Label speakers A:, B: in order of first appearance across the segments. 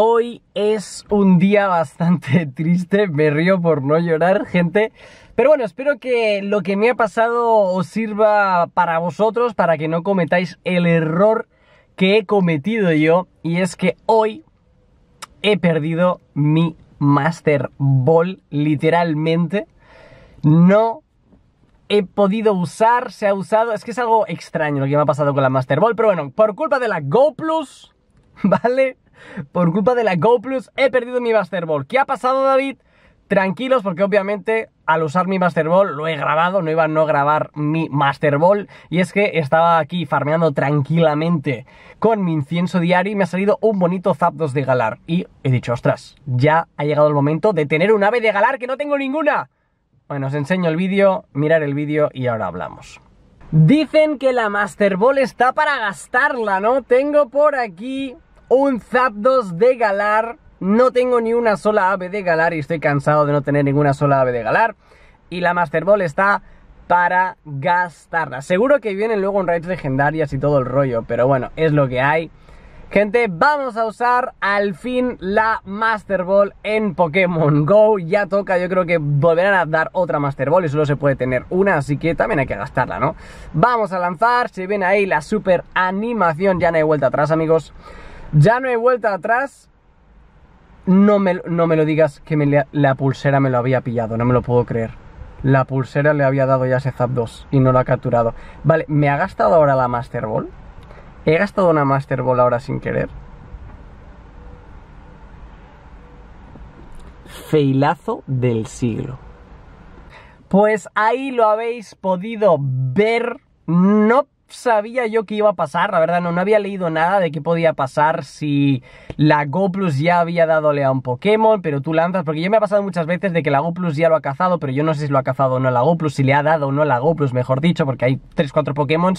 A: Hoy es un día bastante triste, me río por no llorar, gente. Pero bueno, espero que lo que me ha pasado os sirva para vosotros, para que no cometáis el error que he cometido yo. Y es que hoy he perdido mi Master Ball, literalmente. No he podido usar, se ha usado. Es que es algo extraño lo que me ha pasado con la Master Ball, pero bueno, por culpa de la Go Plus, ¿vale? Por culpa de la GoPlus he perdido mi Master Ball. ¿Qué ha pasado, David? tranquilos porque obviamente al usar mi Master Ball lo he grabado, no iba a no grabar mi Master Ball y es que estaba aquí farmeando tranquilamente con mi incienso diario y me ha salido un bonito Zapdos de Galar y he dicho, ostras, ya ha llegado el momento de tener un ave de Galar que no tengo ninguna. Bueno, os enseño el vídeo, mirar el vídeo y ahora hablamos. Dicen que la Master Ball está para gastarla, ¿no? Tengo por aquí un Zapdos de Galar. No tengo ni una sola ave de Galar y estoy cansado de no tener ninguna sola ave de Galar. Y la Master Ball está para gastarla. Seguro que vienen luego un raids legendarias y todo el rollo, pero bueno, es lo que hay. Gente, vamos a usar al fin la Master Ball en Pokémon GO. Ya toca, yo creo que volverán a dar otra Master Ball y solo se puede tener una, así que también hay que gastarla, ¿no? Vamos a lanzar, se ven ahí la super animación, ya no hay vuelta atrás, amigos. Ya no he vuelto atrás. No me, no me lo digas que la, pulsera me lo había pillado, no me lo puedo creer. La pulsera le había dado ya ese Zap 2 y no lo ha capturado. Vale, ¿me ha gastado ahora la Master Ball? ¿He gastado una Master Ball ahora sin querer? Feilazo del siglo. Pues ahí lo habéis podido ver. No sabía yo que iba a pasar, la verdad no, había leído nada de qué podía pasar si la Go Plus ya había dadole a un Pokémon, pero tú lanzas, porque yo me ha pasado muchas veces de que la Go Plus ya lo ha cazado, pero yo no sé si lo ha cazado o no la Go Plus, si le ha dado o no la Go Plus, mejor dicho, porque hay 3-4 Pokémon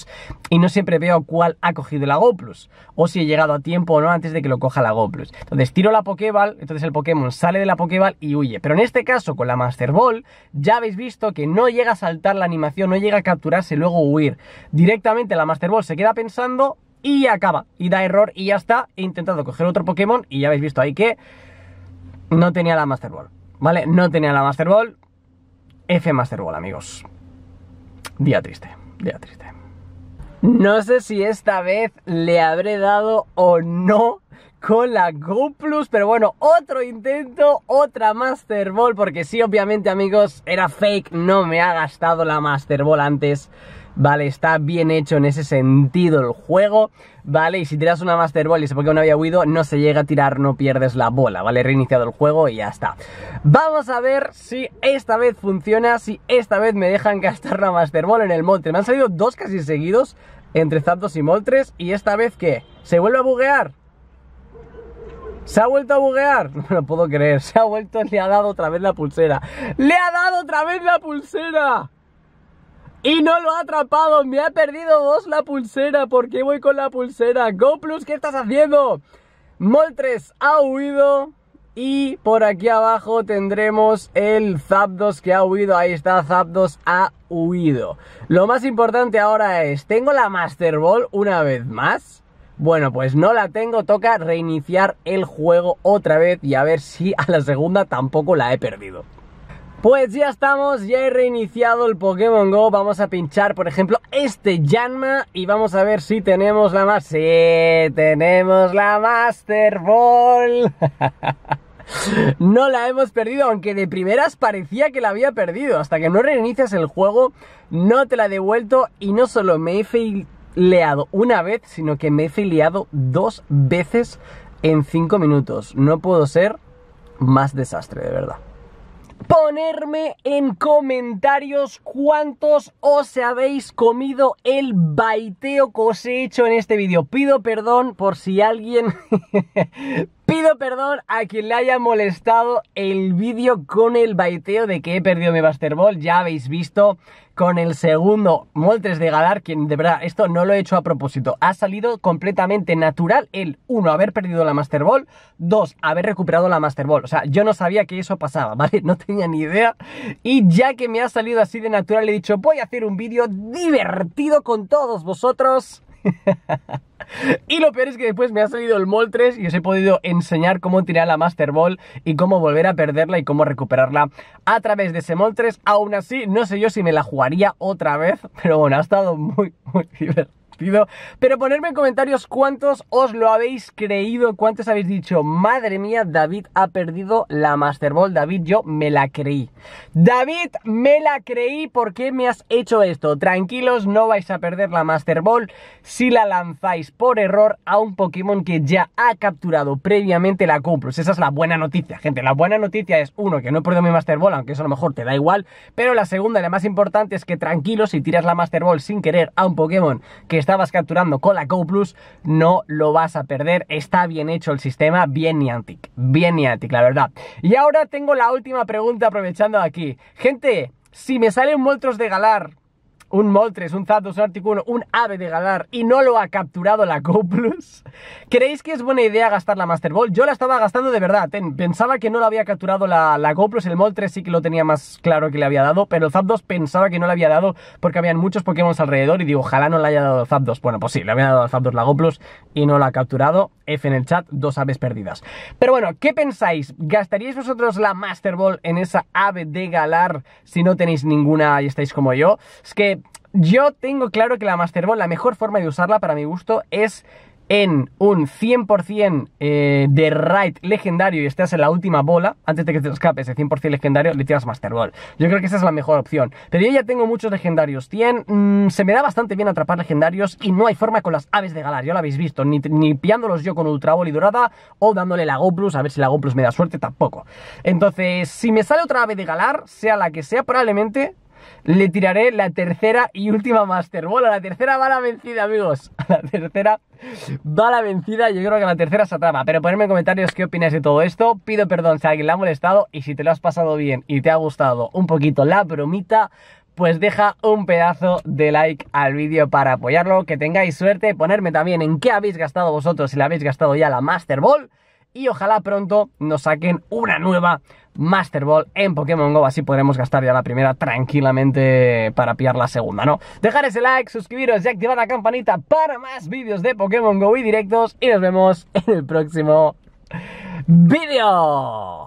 A: y no siempre veo cuál ha cogido la Go Plus, o si he llegado a tiempo o no antes de que lo coja la Go Plus. Entonces tiro la Pokéball, entonces el Pokémon sale de la Pokéball y huye, pero en este caso con la Master Ball ya habéis visto que no llega a saltar la animación, no llega a capturarse, luego huir, directamente la Master Ball se queda pensando y acaba, y da error y ya está, he intentado coger otro Pokémon y ya habéis visto ahí que no tenía la Master Ball, ¿vale? No tenía la Master Ball, F Master Ball, amigos. Día triste, día triste. No sé si esta vez le habré dado o no con la Go Plus, pero bueno, otro intento, otra Master Ball, porque sí, obviamente, amigos, era fake, no me ha gastado la Master Ball antes ¿vale? Está bien hecho en ese sentido el juego, ¿vale? Y si tiras una Master Ball y porque aún había huido, no se llega a tirar, no pierdes la bola, ¿vale? Reiniciado el juego y ya está. Vamos a ver si esta vez funciona, si esta vez me dejan gastar la Master Ball en el Moltres. Me han salido dos casi seguidos entre Zapdos y Moltres y esta vez ¿qué? se vuelve a buguear. Se ha vuelto a buguear, no lo puedo creer, se ha vuelto, le ha dado otra vez la pulsera. ¡Le ha dado otra vez la pulsera! Y no lo ha atrapado, me ha perdido dos la pulsera. ¿Por qué voy con la pulsera? Go Plus, ¿qué estás haciendo? Moltres ha huido. Y por aquí abajo tendremos el Zapdos que ha huido. Ahí está, Zapdos ha huido. Lo más importante ahora es, ¿tengo la Master Ball una vez más? Bueno, pues no la tengo, toca reiniciar el juego otra vez y a ver si a la segunda tampoco la he perdido. Pues ya estamos, ya he reiniciado el Pokémon GO, vamos a pinchar por ejemplo este Yanma y vamos a ver si tenemos la más... ¡Tenemos la Master Ball! no la hemos perdido, aunque de primeras parecía que la había perdido, hasta que no reinicias el juego no te la he devuelto y no solo me he fileado una vez, sino que me he fileado dos veces en cinco minutos, no puedo ser más desastre de verdad ponerme en comentarios cuántos os habéis comido el baiteo que os he hecho en este vídeo. Pido perdón por si alguien Pido perdón a quien le haya molestado el vídeo con el baiteo de que he perdido mi Ball. Ya habéis visto con el segundo Moltres de Galar, quien de verdad, esto no lo he hecho a propósito. Ha salido completamente natural el uno, Haber perdido la Master Ball. 2. Haber recuperado la Master Ball. O sea, yo no sabía que eso pasaba, ¿vale? No tenía ni idea. Y ya que me ha salido así de natural, he dicho, voy a hacer un vídeo divertido con todos vosotros y lo peor es que después me ha salido el Moltres y os he podido enseñar cómo tirar la Master Ball y cómo volver a perderla y cómo recuperarla a través de ese Moltres Aún así, no sé yo si me la jugaría otra vez, pero bueno, ha estado muy, muy divertido. Pero ponerme en comentarios cuántos os lo habéis creído, cuántos habéis dicho, madre mía, David ha perdido la Master Ball. David, yo me la creí. David, me la creí, porque me has hecho esto? Tranquilos, no vais a perder la Master Ball si la lanzáis por error a un Pokémon que ya ha capturado previamente la Es Esa es la buena noticia, gente. La buena noticia es, uno, que no he perdido mi Master Ball, aunque eso a lo mejor te da igual. Pero la segunda, la más importante, es que tranquilos, si tiras la Master Ball sin querer a un Pokémon que está estabas capturando con la Go Plus, no lo vas a perder. Está bien hecho el sistema, bien Niantic, bien Niantic, la verdad. Y ahora tengo la última pregunta aprovechando aquí. Gente, si me salen muertos de Galar, un Moltres, un Zapdos, un Articuno, un Ave de Galar y no lo ha capturado la Goplus ¿Creéis que es buena idea gastar la Master Ball? Yo la estaba gastando de verdad, ¿eh? pensaba que no la había capturado la, la el Moltres sí que lo tenía más claro que le había dado, pero el Zapdos pensaba que no le había dado porque habían muchos Pokémon alrededor y digo, ojalá no le haya dado Zapdos. Bueno, pues sí, le había dado al Zapdos la Go y no la ha capturado. F en el chat, dos aves perdidas. Pero bueno, ¿qué pensáis? ¿Gastaríais vosotros la Master Ball en esa ave de Galar si no tenéis ninguna y estáis como yo? Es que yo tengo claro que la Master Ball, la mejor forma de usarla para mi gusto es en un 100% eh, de raid legendario y estás en la última bola, antes de que te escapes el 100% legendario, le tiras Master Ball. Yo creo que esa es la mejor opción. Pero yo ya tengo muchos legendarios. 100, mm, se me da bastante bien atrapar legendarios y no hay forma con las aves de galar, ya lo habéis visto. Ni, ni yo con Ultra Ball y Dorada o dándole la Go a ver si la Go me da suerte, tampoco. Entonces, si me sale otra ave de galar, sea la que sea, probablemente le tiraré la tercera y última Master Ball. A la tercera va la vencida, amigos. A la tercera va la vencida. Yo creo que la tercera se Pero ponedme en comentarios qué opinas de todo esto. Pido perdón si a alguien le ha molestado. Y si te lo has pasado bien y te ha gustado un poquito la bromita, pues deja un pedazo de like al vídeo para apoyarlo. Que tengáis suerte. Ponerme también en qué habéis gastado vosotros, si la habéis gastado ya la Master Ball y ojalá pronto nos saquen una nueva Master Ball en Pokémon GO, así podremos gastar ya la primera tranquilamente para pillar la segunda, ¿no? Dejar ese like, suscribiros y activar la campanita para más vídeos de Pokémon GO y directos y nos vemos en el próximo vídeo.